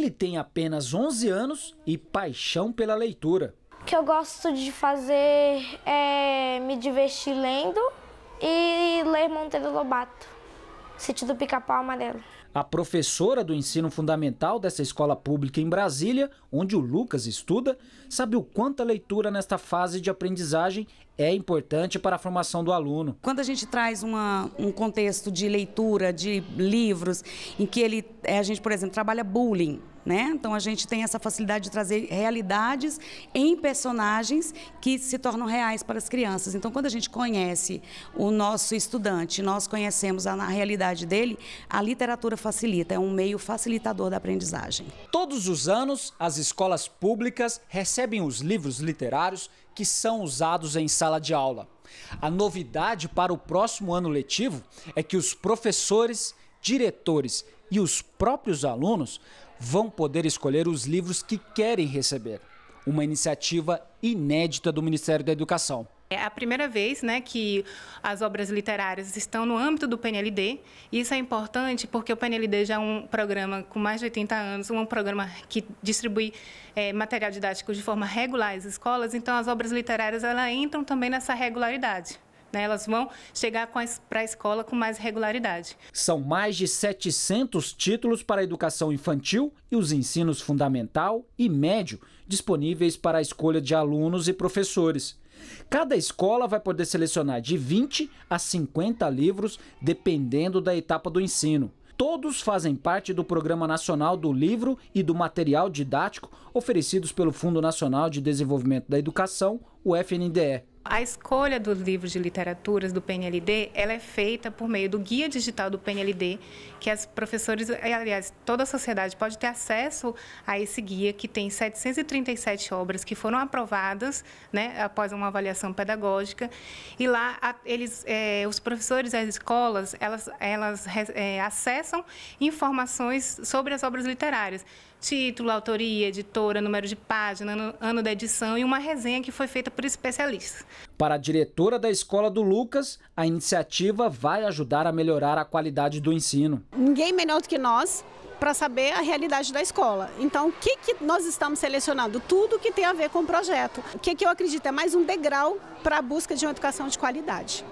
Ele tem apenas 11 anos e paixão pela leitura. O que eu gosto de fazer é me divertir lendo e ler Monteiro Lobato, Sítio do Pica-Pau Amarelo. A professora do ensino fundamental dessa escola pública em Brasília, onde o Lucas estuda, sabe o quanto a leitura nesta fase de aprendizagem é importante para a formação do aluno. Quando a gente traz uma, um contexto de leitura, de livros, em que ele, eh, a gente, por exemplo, trabalha bullying, né? Então a gente tem essa facilidade de trazer realidades em personagens que se tornam reais para as crianças. Então quando a gente conhece o nosso estudante, nós conhecemos a, a realidade dele, a literatura facilita, é um meio facilitador da aprendizagem. Todos os anos, as escolas públicas recebem os livros literários que são usados em sala de aula. A novidade para o próximo ano letivo é que os professores, diretores e os próprios alunos vão poder escolher os livros que querem receber. Uma iniciativa inédita do Ministério da Educação. É a primeira vez né, que as obras literárias estão no âmbito do PNLD. Isso é importante porque o PNLD já é um programa com mais de 80 anos, um programa que distribui é, material didático de forma regular às escolas, então as obras literárias elas entram também nessa regularidade. Né, elas vão chegar para a escola com mais regularidade. São mais de 700 títulos para a educação infantil e os ensinos fundamental e médio disponíveis para a escolha de alunos e professores. Cada escola vai poder selecionar de 20 a 50 livros, dependendo da etapa do ensino. Todos fazem parte do Programa Nacional do Livro e do Material Didático oferecidos pelo Fundo Nacional de Desenvolvimento da Educação, o FNDE a escolha dos livros de literaturas do PNLD, ela é feita por meio do guia digital do PNLD, que as professores, eh, aliás, toda a sociedade pode ter acesso a esse guia que tem 737 obras que foram aprovadas, né, após uma avaliação pedagógica, e lá eles, é, os professores as escolas, elas, elas é, acessam informações sobre as obras literárias título, autoria, editora, número de página, ano, ano, da edição e uma resenha que foi feita por especialistas. Para a diretora da escola do Lucas, a iniciativa vai ajudar a melhorar a qualidade do ensino. Ninguém melhor do que nós para saber a realidade da escola. Então, o que, que nós estamos selecionando? Tudo que tem a ver com o projeto. O que, que eu acredito é mais um degrau para a busca de uma educação de qualidade.